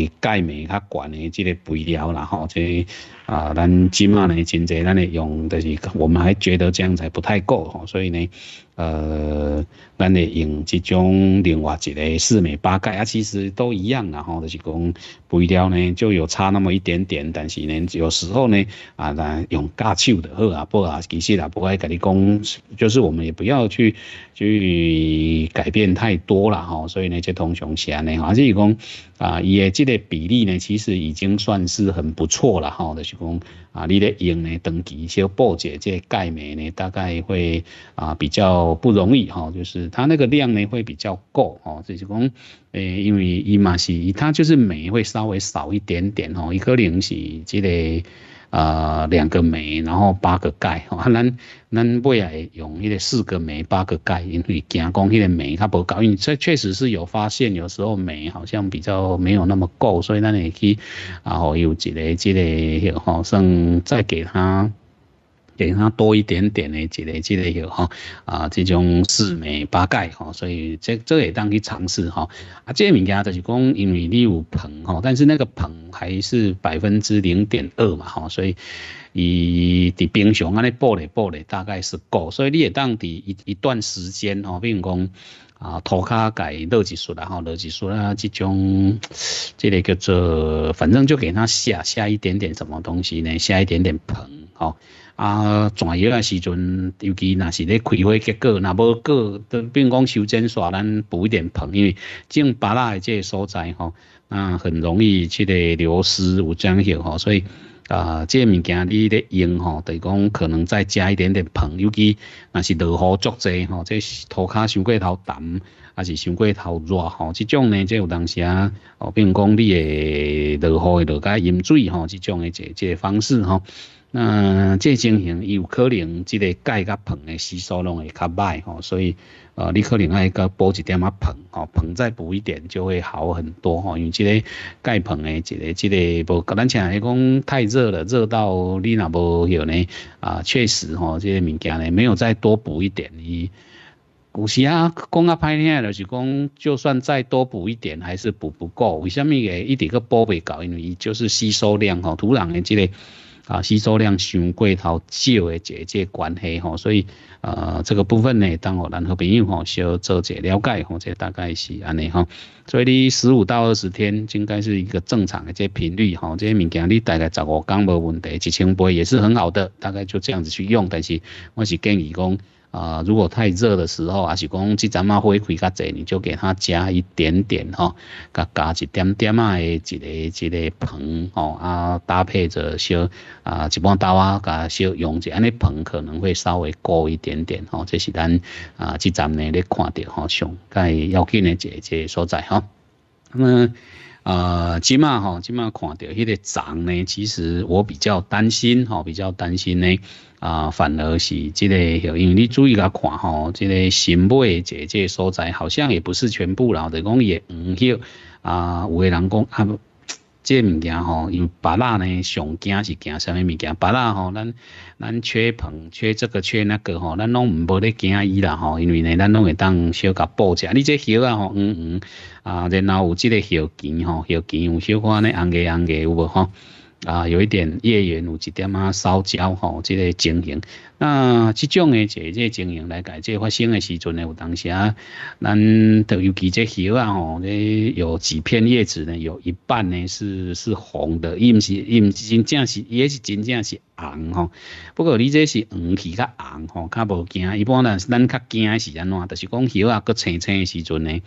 个钙镁较悬的这个肥料啦吼，即啊咱即卖呢真侪咱咧用，但是我们还觉得这样才不太够吼，所以呢。呃，咱会用这种另外一个四美八戒啊，其实都一样啦吼，就是讲肥料呢就有差那么一点点，但是呢有时候呢啊，咱用家手的好啊不啊，其实啊不会跟你讲，就是我们也不要去去改变太多了吼，所以呢这铜雄安呢还是讲啊，伊的这比例呢其实已经算是很不错了哈，就是讲。啊，你咧用咧长期些破解这钙镁呢，大概会啊比较不容易哈，就是它那个量呢会比较够哦，就是讲诶，因为伊嘛是它就是镁会稍微少一点点哦，伊可能是这个。呃，两个酶，然后八个钙。哦，咱咱未来用迄个四个酶八个钙，因为惊讲迄个酶它不够，因为这确实是有发现，有时候酶好像比较没有那么够，所以那里去，然后有一个之类，好像再给它。给它多一点点的，一个之类个哈啊，这种四美八解哈，所以这这也当去尝试哈。啊，这物件就是讲，因为你有硼哈，但是那个硼还是百分之零点二嘛哈，所以伊伫冰箱安尼煲咧煲咧，大概是够，所以你也当伫一一段时间哈，比如讲啊，涂跤界落几束啦，哈，落几束啦，这种这类叫做，反正就给它下下一点点什么东西呢，下一点点硼哈。啊，转叶啊时阵，尤其那是咧开花结果，那无个，都并讲修剪刷咱补一点棚，因为种芭拉的即个所在吼，那很容易去个流失有这样吼，所以啊，即个物件你咧用吼，等于讲可能再加一点点盆，尤其那是落雨足济吼，即土卡伤过头湿，还是伤过头热吼，这种呢，这有当时啊，哦，并讲你个落雨落甲淹水吼，即种诶一一个方式吼。那即情形伊有可能即个钙甲硼诶吸收拢会较歹吼，所以呃，你可能爱甲补一点啊硼吼，硼再补一点就会好很多吼。因为即个钙硼诶，即个即个无，格咱像伊讲太热了，热到你若无迄呢啊，确实吼，即个物件呢没有再多补一点。有时啊，讲啊，拍天了是讲，就算再多补一点，还是补不够。为虾米个一点个补未够？因为伊就是吸收量吼，土壤诶即个。啊，吸收量上过头少的这这关系吼，所以呃，这个部分呢，当我咱好朋友吼，小做一下了解吼，这大概是安尼吼。所以你十五到二十天应该是一个正常的这频率吼，这些物件你大概十五天无问题，一千杯也是很好的，大概就这样子去用。但是我是建议讲。啊，如果太热的时候，还是讲这阵啊灰开较侪，你就给它加一点点吼，加加一点点啊的一个一个盆哦，啊搭配着小啊一半刀啊，加小用一下，那盆可能会稍微高一点点哦。这是咱啊这阵呢咧看到好像该要紧的一个所在哈，那么。啊，即满吼，即满看到迄个涨呢，其实我比较担心吼，比较担心呢啊，反而是即个，因为你注意来看吼，即个新买嘅这这所在好像也不是全部啦，就讲也黄歇啊，有个人讲啊。这物件吼，因白蜡呢，上惊是惊什么物件？白蜡吼，咱咱缺硼、缺这个、缺那个吼，咱拢唔无咧惊伊啦吼，因为呢，咱拢会当小甲补食。你这叶啊吼，嗯嗯，啊，然后有这个叶尖吼，叶尖有小块呢，红个红个有无吼？啊，有一点叶缘有一点啊烧焦吼，这个情形。那这种的，一个这个情形来改，这发生的时候呢，有当时啊，咱尤尤其这叶啊吼，这有几片叶子呢，有一半呢是是红的，伊毋是伊毋是真正是，也是真正是红吼。不过你这是黄起较红吼，较无惊。一般人咱较惊是安怎？就是讲叶啊搁青青的时阵呢。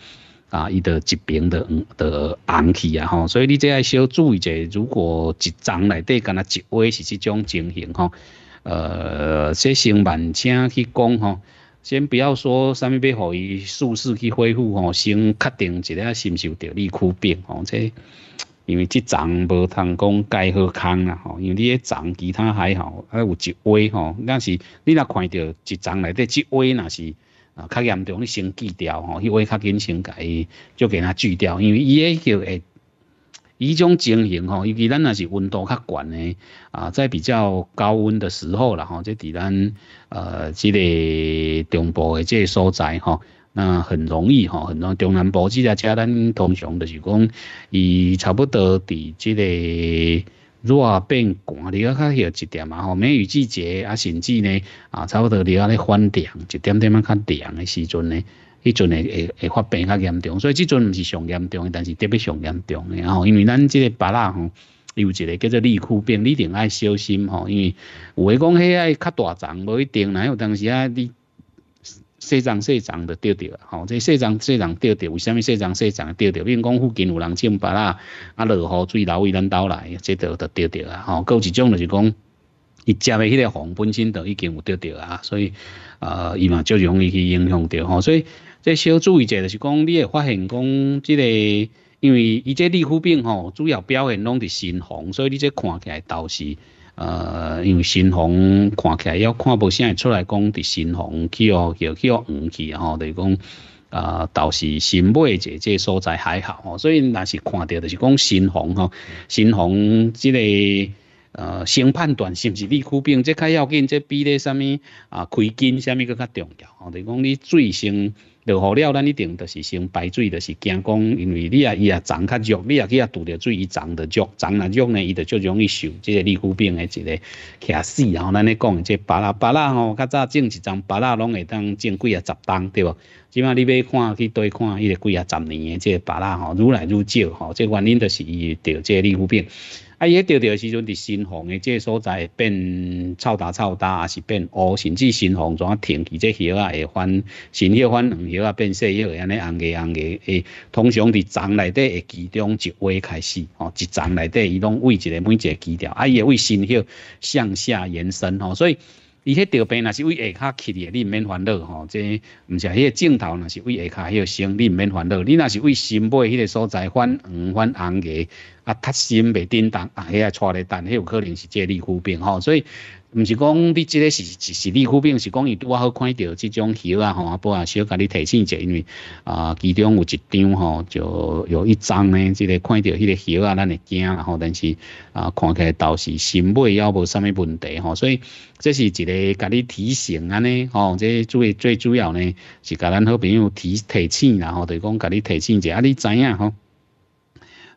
啊，伊着一边着着红气啊吼，所以你即爱小注意者，如果一丛内底干若一歪是这种情形吼，呃，即先慢请去讲吼，先不要说啥物要互伊速速去恢复吼，先确定一下是毋是着利枯病吼，这因为这丛无通讲该好康啦吼，因为你迄丛其他还好，还有一歪吼，若是你若看到一丛内底一歪那是。啊，较严重，你先锯掉吼，迄位较紧先甲伊就给他锯掉，因为伊迄个会，伊种情形吼，尤其咱若是温度较悬诶，啊，在比较高温的时候啦吼，即伫咱呃，即个中部诶，即个所在吼，那很容易吼，很易。中南部即个车，咱通常就是讲，伊差不多伫即个。热变寒，你啊较晓一点啊，吼，梅雨季节啊，甚至呢啊，差不多你啊咧反凉，一点点啊较凉的时阵呢，迄阵会会会发病较严重。所以即阵唔是上严重，但是特别上严重。诶吼，因为咱即个白啦吼，有一个叫做利库病，你定爱小心吼，因为有诶讲遐爱较大丛，无一定迄有当时啊你。细脏细脏的钓到啊，吼！这细脏细脏钓到，为什么细脏细脏钓到？比如讲附近有人浸吧啦，啊，落雨水流伊咱兜来，这都都钓到啊，吼！够一种就是讲，伊食的迄个红本身都已经有钓到啊，所以呃，伊嘛就容易去影响到，吼！所以这小注意者就是讲，你会发现讲，这个因为伊这皮肤病吼，主要表现拢是心红，所以你这看起来倒是。呃，因为新房看起来，要看无啥会出来讲，伫新房去哦，叫叫黄去吼，就是讲，呃，倒是新买者这所在还好哦，所以那是看到就是讲新房吼，新房即个。呃，先判断是不是内部病，这较要紧，这比咧什么啊开金什么更加重要哦，就是讲你最先落雨了，咱一定就是先排水，就是惊讲，因为你啊，伊啊长较弱，你啊去啊拄着水，伊长着弱，长若弱呢，伊就较容易受这个皮肤病的一个卡死哦。咱咧讲，这芭拉芭拉吼，较早种一丛芭拉，拢会当种几啊十冬对无？即码你覅看去对看，伊个几啊十年的这芭拉吼，愈来愈少吼，这原因就是伊得这皮肤病。啊，伊钓掉掉时阵，伫新红诶，即个所在变臭大臭大，啊是变乌，甚至新红怎啊停，而且叶啊会翻，新叶翻红叶啊变细叶，安尼红叶红叶诶，通常伫丛内底会集中一尾开始，吼一丛内底伊拢为一个每一个枝条，啊伊会为新叶向下延伸，吼，所以。伊迄条病若是为下骹起的，你毋免烦恼吼。这唔是啊，迄个镜头若是为下骹迄个身，你毋免烦恼。你若是为心买迄个所在，反黄反红诶啊，贴心袂叮当，啊，遐带咧单，遐有可能是借力护病吼，所以。唔是讲你即个是是是皮肤病，是讲伊拄我好看到即种鱼啊吼啊，无啊，小甲你提醒者，因为啊其中有一张吼就有一张呢，即个看到迄个鱼啊，咱会惊然后，但是啊看起来倒是心尾也无啥物问题吼，所以这是一个甲你提醒安尼吼，即最最主要呢是甲咱好朋友提提醒然后就是讲甲你提醒者，啊你知影吼。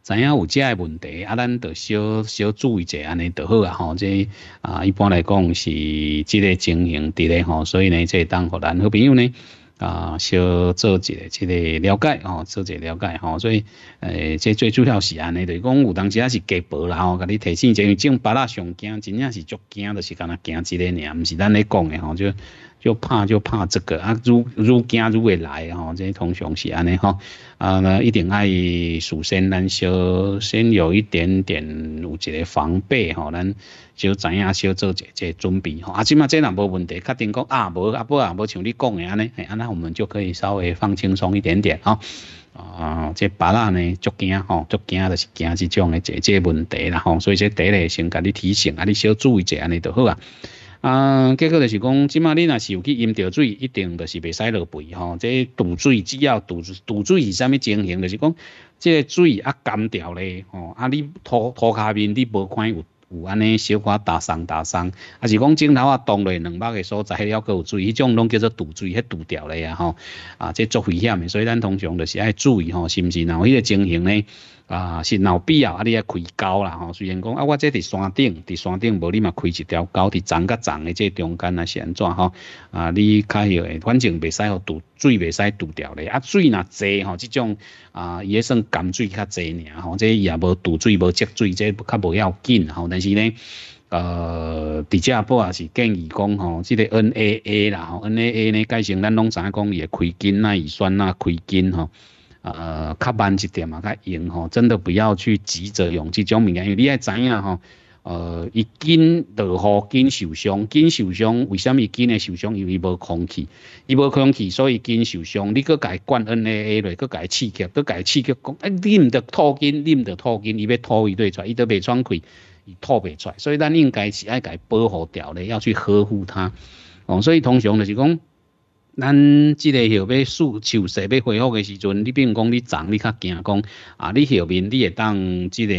知影有遮个问题，啊，咱着小小注意者安尼就好啊。吼，这啊，一般来讲是即个情形伫咧吼，所以呢，这当互咱好朋友呢，啊，小做一个这个了解哦，做一个了解吼，所以，诶，这最主要是安尼，就是讲有当时啊是加薄啦，吼，甲你提醒者，因为种疤拉上惊，真正是足惊，就是干那惊即个尔，毋是咱咧讲诶吼，就。就怕就怕这个啊，如如惊如会来吼，这些通常是安尼吼，啊那一定爱事先咱小先有一点点有一个防备吼，咱小知影小做一下准备吼，啊起码这若无问题，确定讲啊无啊不啊无像你讲的安尼，啊那我们就可以稍微放轻松一点点吼，啊这别啦呢足惊吼，足惊就是惊这种的这这问题啦吼，所以这第一先甲你提醒，啊你小注意一下安尼就好啊。啊，结果就是讲，即马你若是有去饮着水，一定就是袂使落肥吼。即堵水只要堵堵水是啥物情形？就是讲，即个水啊干掉咧吼，啊你土土骹面你无看有有安尼小可打伤打伤，啊是讲镜头啊动落两百个所在了，佮有水，迄种拢叫做堵水，迄堵掉咧啊吼。啊，这足危险的，所以咱通常就是爱注意吼，是毋是？然后迄个情形咧。啊，是有必要啊！你要开沟啦吼，虽然讲啊，我这伫山顶，伫山顶无，你嘛开一条沟，伫丛甲丛诶即中间啊，安怎吼。啊，你较诺个，反正未使互堵水，未使堵掉咧。啊，水若济吼，即种啊，伊也算干水较济尔吼，即伊也无堵水，无积水，即较无要紧吼。但是呢，呃，伫只不也是建议讲吼，即个 NAA 啦吼，NAA 呢，改成咱拢知影讲伊诶开根啊，乙酸啊，开根吼。呃，较慢一点嘛，较用吼，真的不要去急着用这种物件，因为你爱知影吼，呃，伊紧落雨，紧受伤，紧受伤，为什么紧会受伤？因为无空气，伊无空气，所以紧受伤。你佮伊灌 NAA 类，佮伊刺激，佮伊刺激，讲，哎，你毋得吐紧，你毋得吐紧，伊要吐伊会出来，伊都袂喘气，伊吐袂出来，所以咱应该是爱佮伊保护掉咧，要去呵护它。哦，所以通常就是讲。咱即个吼要树树势要恢复的时阵，你比如讲你长，你较惊讲啊，你后面你会当即个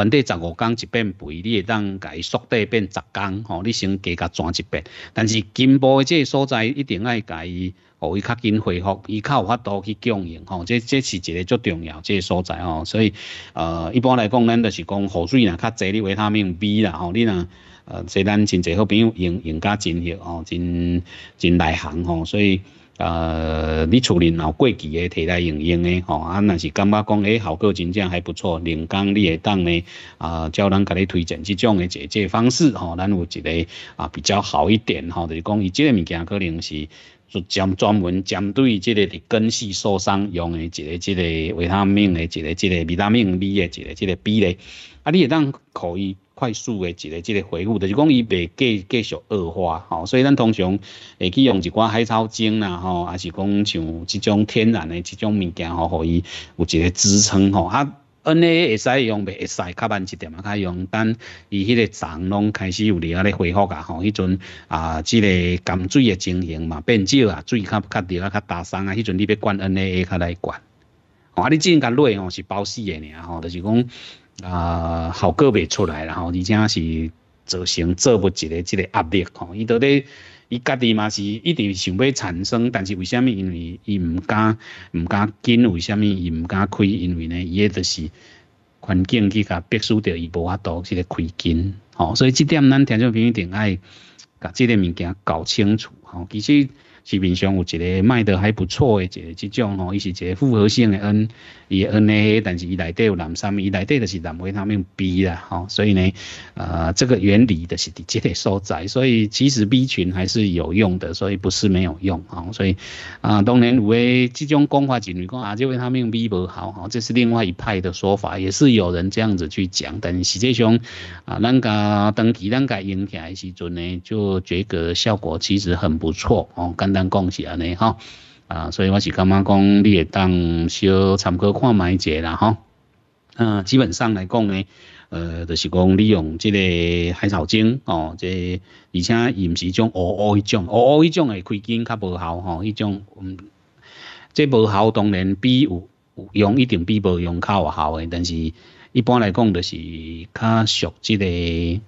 原地十五天一遍肥，你会当改缩地变十天吼，你先加甲转一遍。但是根部的即个所在一定爱改，让伊较紧恢复，伊较有法度去供应吼。这这是一个足重要即个所在吼。所以呃，一般来讲，咱就是讲雨水若较济，你维他命 B 啦吼，你呐。呃，所以咱真侪好朋友用用甲真好哦，真真内行吼，所以呃，你厝里闹过期诶，摕来用用咧吼，啊，若是感觉讲诶效果真正还不错，另外你会当呢啊，叫咱甲你推荐即种诶解决方式吼，咱有一个啊比较好一点吼，就是讲伊即个物件可能是专专门针对即个根系受伤用诶，一个即个维他命诶，一个即个维他命 B 诶，一个即个 B 咧。啊，你也可以快速的一个即个恢复，就是讲伊袂继继续恶化吼，所以咱通常会去用一寡海草精啦吼，还是讲像即种天然的即种物件吼，互伊有一个支撑吼。啊，N A 会使用袂会使较慢一点啊，较用，等伊迄个脏拢开始有咧啊咧恢复啊吼，迄阵啊，即个甘水诶情形嘛变少啊，水较较滴啊较杂松啊，迄阵你要灌 N A A 较来灌，啊，你阵甲瑞吼，是包死诶尔吼，就是讲。啊，效果未出来，然后，而且是造成做不一个即个压力吼。伊到底，伊家己嘛是一定想要产生，但是为虾米？因为伊毋敢，毋敢紧，为虾米？伊毋敢开，因为呢，伊个就是环境去甲逼输着伊无法度即个开紧吼。所以即点咱听众朋友一定爱甲即个物件搞清楚吼。其实。市面上有一个卖得还不错的一个这种哦，伊是一个复合性的 N，伊 N A，但是伊内底有蓝三，伊内底就是蓝维他们 B 啦，吼，所以呢，呃，这个原理的是即个所在，所以其实 B 群还是有用的，所以不是没有用啊，所以啊，当年诶，这种讲法剂来讲啊，就为他们 B 不好，吼，这是另外一派的说法，也是有人这样子去讲，但实际上啊，咱家当记，咱家用起来时阵呢，就觉得效果其实很不错哦，跟。难讲是安尼吼。啊，所以我是感觉讲，你会当小参考看买一啦吼。嗯，基本上来讲呢，呃，就是讲利用即个海藻精哦，即而且盐水种乌乌迄种乌乌迄种会开菌较无效吼，迄种嗯，即无效当然比有有用一定比无用较有效诶，但是一般来讲就是较熟即个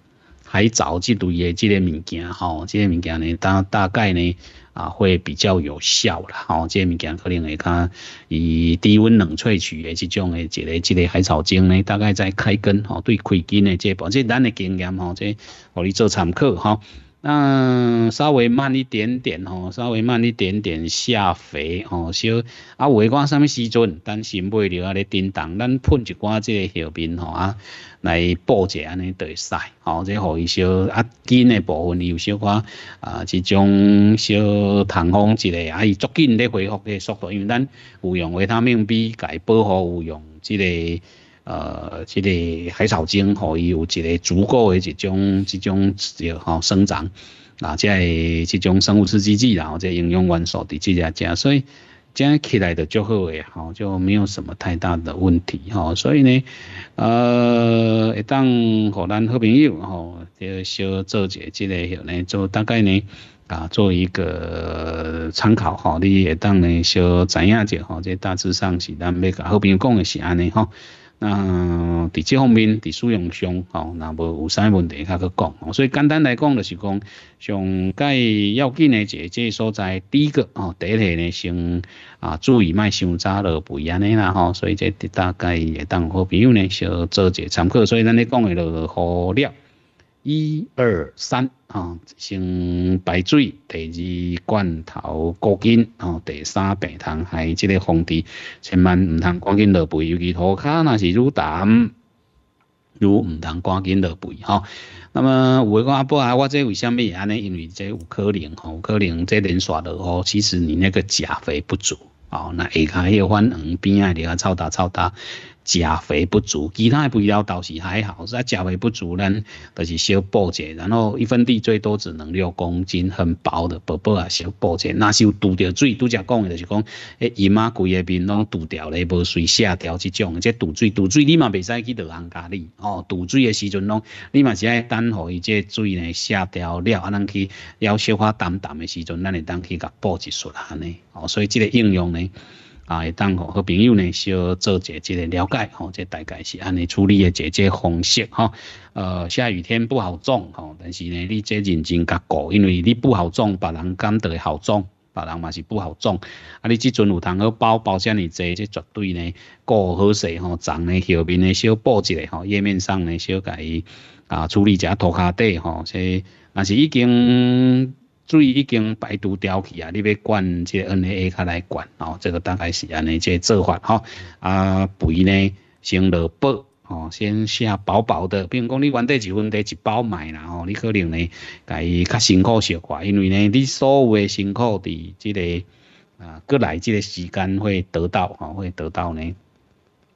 海藻这类诶即个物件吼，即个物件呢大大概呢。啊，会比较有效啦。吼，这物件可能会较以低温冷萃取的这种的一个这个海草精呢，大概在开根吼，对开根的这部分，这咱的经验吼，这互你做参考哈。那稍微慢一点点吼，稍微慢一点点下肥吼，小啊，微光啥物时阵担心袂了啊咧叮动，咱喷一寡即个药品吼啊来补一下，安尼就会使吼，即互伊小啊紧诶部分有小寡啊即种小通风之类，啊伊足紧咧恢复个速度，因为咱有用他命 B 甲解保护，有用即个。呃，即个海草精，吼，伊有一个足够的一种，一种吼生长，啊，即个即种生物刺激剂然后即营养元素伫即下加，所以加起来就较好诶，吼，就没有什么太大的问题，吼，所以呢，呃，会当和咱好朋友吼，就小做一下即个吼，呢，做大概呢，啊，做一个参考，吼，你会当呢小知影者吼，即大致上是咱要甲好朋友讲的是安尼，吼。那伫即方面，伫使用上吼，那无有啥问题可去讲。所以简单来讲，就是讲上介要紧诶，即这所在，第一个吼，第一个呢先啊注意卖伤早落肥安尼啦吼。所以即大概也当好朋友呢，小做者参考。所以咱咧讲诶，就好了。一二三啊，先白水，第二罐头高筋哦，第三白糖，还即个红糖，千万唔通赶紧落肥，尤其涂骹那是如胆如唔通赶紧落肥哈。那么有我讲阿伯啊，我这为什么也安尼？因为这有可能吼，有可能这连刷的哦，其实你那个钾肥不足哦，那下骹迄个反黄边矮的啊，臭大臭大。食肥不足，其他的肥料倒是还好。在食肥不足，咱就是小补者，然后一分地最多只能六公斤，很薄的，薄薄啊，小补者。那是有拄着水，拄则讲的就是讲，诶，姨妈规个面拢拄掉咧，无水下掉，即种。这拄水，拄水你嘛袂使去倒人家里，哦，拄水的时阵，拢你嘛是爱等，互伊这水呢下掉了，啊，咱去要小可淡淡的时阵，咱会当去甲补一束安尼。哦，所以这个应用呢。啊，会当吼，好朋友呢，小做即个了解吼，即大概是安尼处理嘅一个方式吼。呃，下雨天不好种吼，但是呢，你这认真甲顾，因为你不好种，别人干得好种，别人嘛是不好种。啊，你即阵有通好包包遮尔多，即绝对呢顾好势吼，种呢后面呢小补一下吼，叶面上呢小甲伊啊处理一下涂骹底吼，所若是已经。水已经排毒掉去啊！你要灌，即个 NHA 卡来灌，哦，这个大概是安尼即做法哈。啊，肥呢先落包，哦，先下薄薄的。比如讲，你原底一份底一包麦啦，哦，你可能呢，家己较辛苦消化，因为呢，你所有诶辛苦伫即个啊，过来即个时间会得到，哦，会得到呢。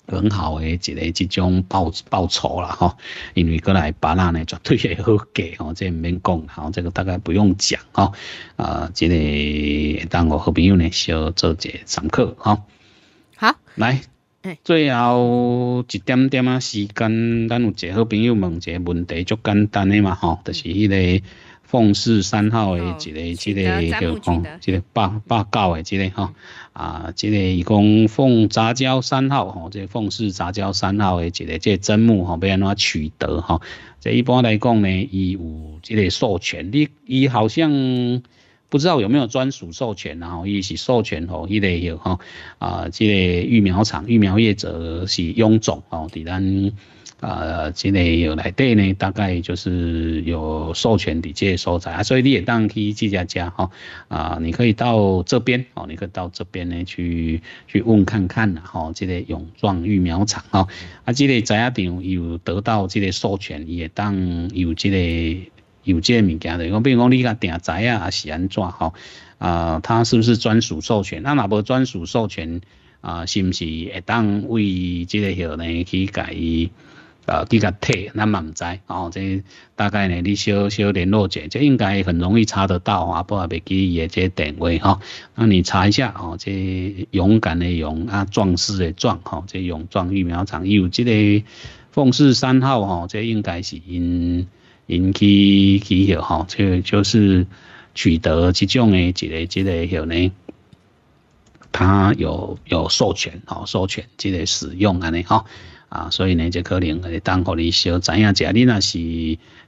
很好的一个这种报报酬了哈，因为过来巴纳呢绝对会好给哦，这毋免讲，好这个大概不用讲哦，啊，这个当我好朋友呢，小做节上课哈。好，来，最后一点点啊时间，咱有个好朋友问个问题，足简单的嘛哈，就是迄个凤四三号的一个、一个叫讲、一个八八九的一个哈。啊，这个伊讲凤杂交三号吼，这个凤氏杂交三号的这个这砧木吼，要安怎取得哈。这一般来讲呢，伊有这个授权，你伊好像不知道有没有专属授权然后伊是授权吼，伊来有吼啊，这个育苗场育苗业者是臃肿吼，伫咱。啊，之类有来对呢，大概就是有授权的这些所在啊，所以你也当去这家家吼。啊，你可以到这边哦，你可以到这边呢去去问看看啦吼。这类永壮育苗厂啊，啊，这类仔仔店有得到这类授权，也会当有这类有这个物件的。我比如讲，你个订仔啊，还是安怎吼？啊，他是不是专属授权？那若无专属授权啊，是不是会当为这个货呢去改？呃，几甲退，咱嘛唔知哦。这大概呢，你小小联络者，这应该很容易查得到。啊。婆阿伯记伊个这电话哈，那你查一下哦。这勇敢的勇啊，壮士的壮哈。这勇壮疫苗厂有这个凤四三号哈。这应该是因引起起个哈，这就是取得这种的一个一个个呢，他有有授权哦，授权这个使用安尼哦啊，所以呢，这可能也当予你小知影者，你那是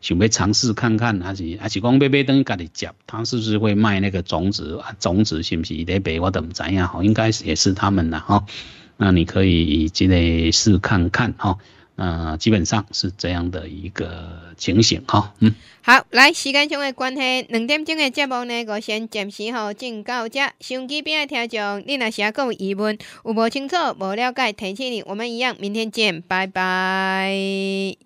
想要尝试看看，还是还是讲买买等于家己接？他是不是会卖那个种子啊？种子是不是得白我当知影？吼，应该也是他们呐，哈。那你可以即个试看看，哈。啊，基本上是这样的一个情形哈，嗯，好，来时间上的关系，两点钟的节目呢，我先暂时吼进到这。别，收机边爱听众，你若还有疑问，有无清楚，无了解，提醒你，我们一样，明天见，拜拜。